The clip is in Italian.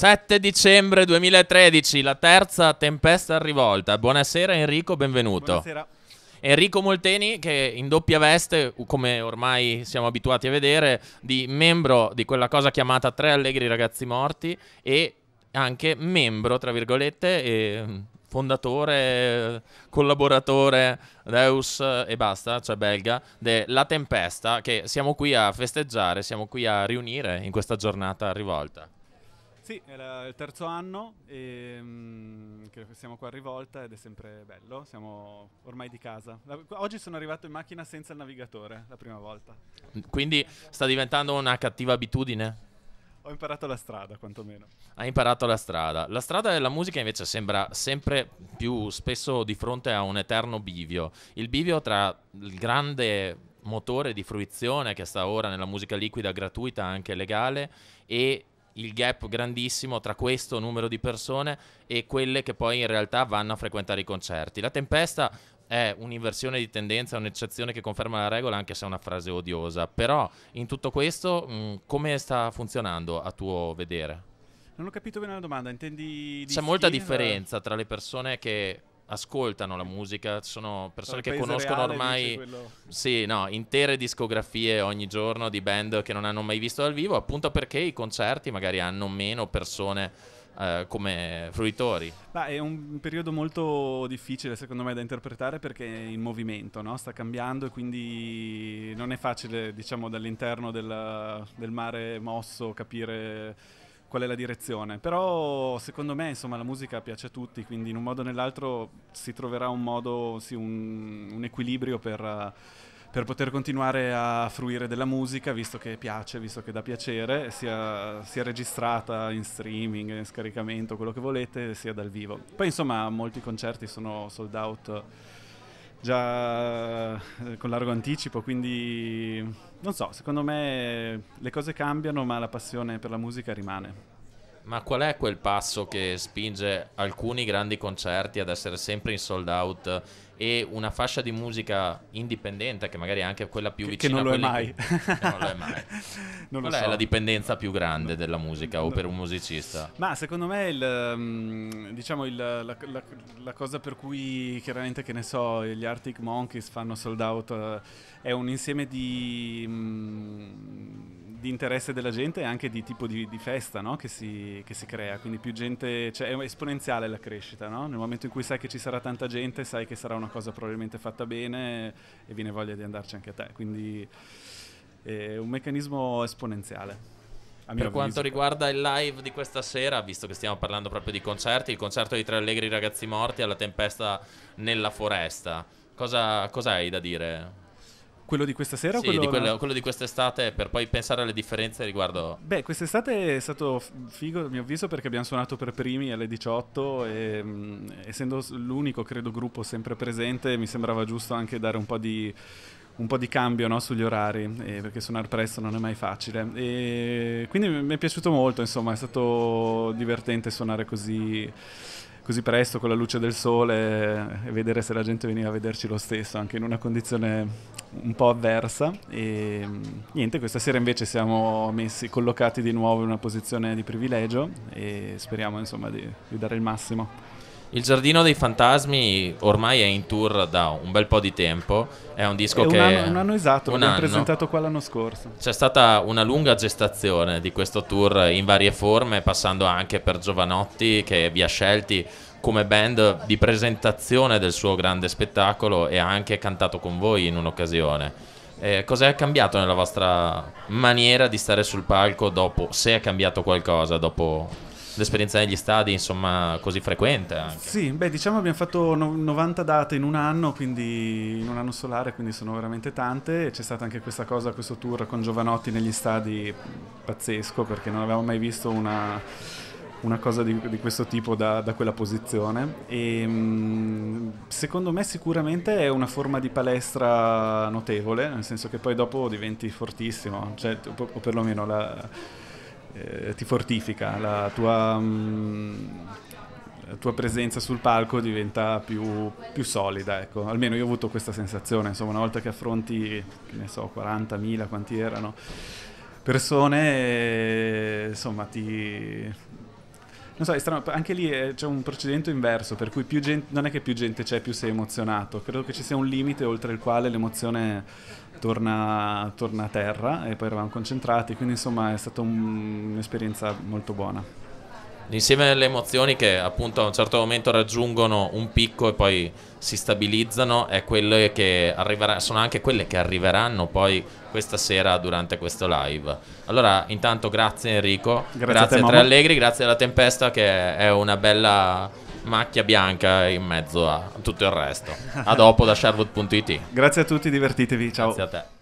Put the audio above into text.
7 dicembre 2013, la terza tempesta rivolta. Buonasera Enrico, benvenuto. Buonasera. Enrico Molteni che in doppia veste, come ormai siamo abituati a vedere, di membro di quella cosa chiamata Tre Allegri Ragazzi Morti e anche membro, tra virgolette, e mm, fondatore, collaboratore, Deus e basta, cioè belga, de La Tempesta, che siamo qui a festeggiare, siamo qui a riunire in questa giornata rivolta. Sì, è la- il terzo anno e mm, che siamo qua a Rivolta ed è sempre bello, siamo ormai di casa. La- oggi sono arrivato in macchina senza il navigatore, la prima volta. Quindi sta diventando una cattiva abitudine? Ho imparato la strada, quantomeno. Hai imparato la strada. La strada della musica invece sembra sempre più spesso di fronte a un eterno bivio. Il bivio tra il grande motore di fruizione che sta ora nella musica liquida gratuita, anche legale, e il gap grandissimo tra questo numero di persone e quelle che poi in realtà vanno a frequentare i concerti. La tempesta è un'inversione di tendenza, un'eccezione che conferma la regola, anche se è una frase odiosa. Però in tutto questo, mh, mm, come sta funzionando a tuo vedere? Non ho capito bene la domanda, intendi... C'è molta differenza tra le persone che ascoltano la musica, sono persone che conoscono reale, ormai sì, no, intere discografie ogni giorno di band che non hanno mai visto dal vivo, appunto perché i concerti magari hanno meno persone Uh, come fruitori. Beh, è un periodo molto difficile secondo me da interpretare perché è in movimento, no? sta cambiando e quindi non è facile diciamo dall'interno della, del mare mosso capire qual è la direzione. Però secondo me, insomma, la musica piace a tutti, quindi in un modo o nell'altro si troverà un modo, sì, un, un equilibrio per, per, poter continuare a fruire della musica, visto che piace, visto che dà piacere, sia, sia registrata in streaming, in scaricamento, quello che volete, sia dal vivo. Poi, insomma, molti concerti sono sold out già eh, con largo anticipo, quindi non so, secondo me le cose cambiano ma la passione per la musica rimane. Ma qual è quel passo che spinge alcuni grandi concerti ad essere sempre in sold out e una fascia di musica indipendente, che magari è anche quella più che, vicina che non lo è mai. Che, non lo è mai. non Qual so. è la dipendenza più grande della musica o per un musicista? Ma secondo me il, ehm, diciamo il, la, la, la, cosa per cui chiaramente che ne so, gli Arctic Monkeys fanno sold out eh, è un insieme di mm, di interesse della gente e anche di tipo di, di festa no? che, si, che, si, crea, quindi più gente, cioè è esponenziale la crescita, no? nel momento in cui sai che ci sarà tanta gente sai che sarà una cosa probabilmente fatta bene e viene voglia di andarci anche a te, quindi è un meccanismo esponenziale. Per quanto riguarda il live di questa sera, visto che stiamo parlando proprio di concerti, il concerto di Tre Allegri Ragazzi Morti alla tempesta nella foresta, cosa, cosa hai da dire? Quello di questa sera? Sì, quello di, quello, quello di quest'estate, per poi pensare alle differenze riguardo... Beh, quest'estate è stato figo, a mio avviso, perché abbiamo suonato per primi alle 18 e mh, mm, essendo l'unico, credo, gruppo sempre presente, mi sembrava giusto anche dare un po' di un po' di cambio no, sugli orari, eh, perché suonare presto non è mai facile. E quindi mi è piaciuto molto, insomma, è stato divertente suonare così così presto con la luce del sole e vedere se la gente veniva a vederci lo stesso, anche in una condizione un po' avversa. E mm, niente, questa sera invece siamo messi, collocati di nuovo in una posizione di privilegio e speriamo insomma di, di dare il massimo. Il Giardino dei Fantasmi ormai è in tour da un bel po' di tempo, è un disco è che... Un anno, un anno esatto, l'abbiamo presentato qua l'anno scorso. C'è stata una lunga gestazione di questo tour in varie forme, passando anche per Giovanotti che vi ha scelti come band di presentazione del suo grande spettacolo e ha anche cantato con voi in un'occasione. Eh, cos'è cambiato nella vostra maniera di stare sul palco dopo, se è cambiato qualcosa dopo l'esperienza negli stadi, insomma, così frequente. Anche. Sì, beh, diciamo abbiamo fatto no- 90 date in un anno, quindi in un anno solare, quindi sono veramente tante. E c'è stata anche questa cosa, questo tour con Giovanotti negli stadi pazzesco, perché non avevamo mai visto una una cosa di, di questo tipo da, da, quella posizione. E, ehm, secondo me sicuramente è una forma di palestra notevole, nel senso che poi dopo diventi fortissimo, cioè, o perlomeno la eh, ti fortifica, la tua, mh, mm, la tua, presenza sul palco diventa più, più, solida, ecco. almeno io ho avuto questa sensazione, insomma una volta che affronti, che ne so, 40.000, quanti erano, persone, eh, insomma ti non so, è strano, anche lì eh, c'è un procedimento inverso, per cui più gente, non è che più gente c'è, più sei emozionato. Credo che ci sia un limite oltre il quale l'emozione torna, torna a terra e poi eravamo concentrati, quindi insomma è stata un, un'esperienza molto buona l'insieme delle emozioni che appunto a un certo momento raggiungono un picco e poi si stabilizzano è quelle che arriverà, sono anche quelle che arriveranno poi questa sera durante questo live. Allora intanto grazie Enrico, grazie, grazie a, te, a Tre Allegri, grazie alla Tempesta che è una bella macchia bianca in mezzo a tutto il resto. A dopo da Sherwood.it. Grazie a tutti, divertitevi, ciao. Grazie a te.